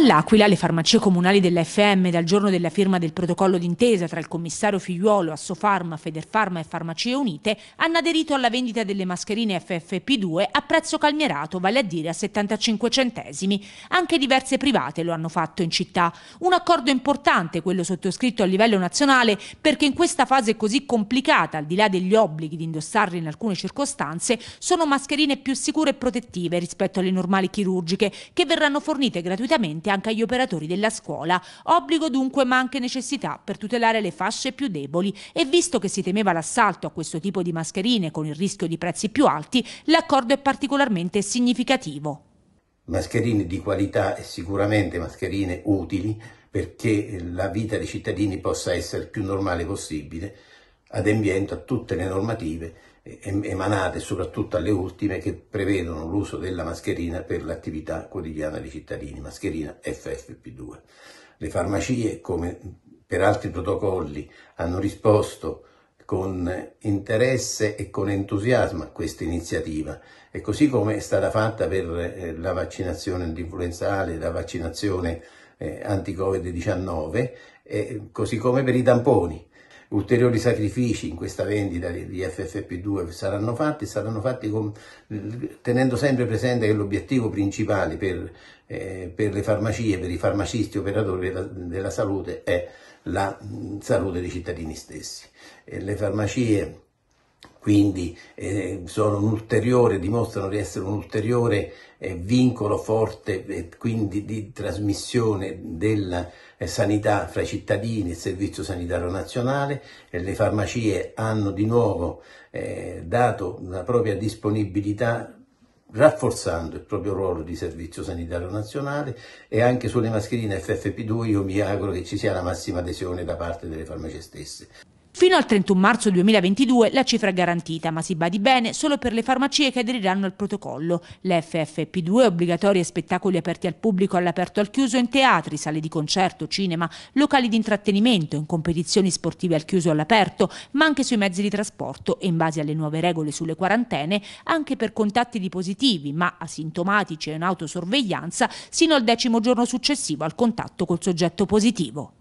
All'Aquila le farmacie comunali dell'FM dal giorno della firma del protocollo d'intesa tra il commissario Figliuolo, Assofarma, Federfarma e Farmacie Unite hanno aderito alla vendita delle mascherine FFP2 a prezzo calmierato, vale a dire a 75 centesimi. Anche diverse private lo hanno fatto in città. Un accordo importante, quello sottoscritto a livello nazionale, perché in questa fase così complicata, al di là degli obblighi di indossarle in alcune circostanze, sono mascherine più sicure e protettive rispetto alle normali chirurgiche, che verranno fornite gratuitamente vincolanti anche agli operatori della scuola. Obbligo dunque ma anche necessità per tutelare le fasce più deboli e visto che si temeva l'assalto a questo tipo di mascherine con il rischio di prezzi più alti, l'accordo è particolarmente significativo. Mascherine di qualità e sicuramente mascherine utili perché la vita dei cittadini possa essere più normale possibile adempiendo a tutte le normative emanate soprattutto alle ultime che prevedono l'uso della mascherina per l'attività quotidiana dei cittadini, mascherina FFP2. Le farmacie, come per altri protocolli, hanno risposto con interesse e con entusiasmo a questa iniziativa e così come è stata fatta per eh, la vaccinazione influenzale, la vaccinazione eh, anti-Covid-19, così come per i tamponi ulteriori sacrifici in questa vendita di FFP2 saranno fatti, saranno fatti con, tenendo sempre presente che l'obiettivo principale per, eh, per, le farmacie, per i farmacisti operatori della, della salute è la salute dei cittadini stessi. E le farmacie quindi eh, dimostrano di essere un ulteriore eh, vincolo forte e quindi di trasmissione della sanità fra i cittadini, il Servizio Sanitario Nazionale, e le farmacie hanno di nuovo eh, dato la propria disponibilità rafforzando il proprio ruolo di servizio sanitario nazionale e anche sulle mascherine FFP2 io mi auguro che ci sia la massima adesione da parte delle farmacie stesse. Fino al 31 marzo 2022 la cifra è garantita, ma si badi bene solo per le farmacie che aderiranno al protocollo. Le ffp 2 obbligatoria spettacoli aperti al pubblico all'aperto al chiuso in teatri, sale di concerto, cinema, locali di intrattenimento, in competizioni sportive al chiuso all'aperto, ma anche sui mezzi di trasporto e in base alle nuove regole sulle quarantene anche per contatti di positivi, ma asintomatici e in autosorveglianza, sino al decimo giorno successivo al contatto col soggetto positivo.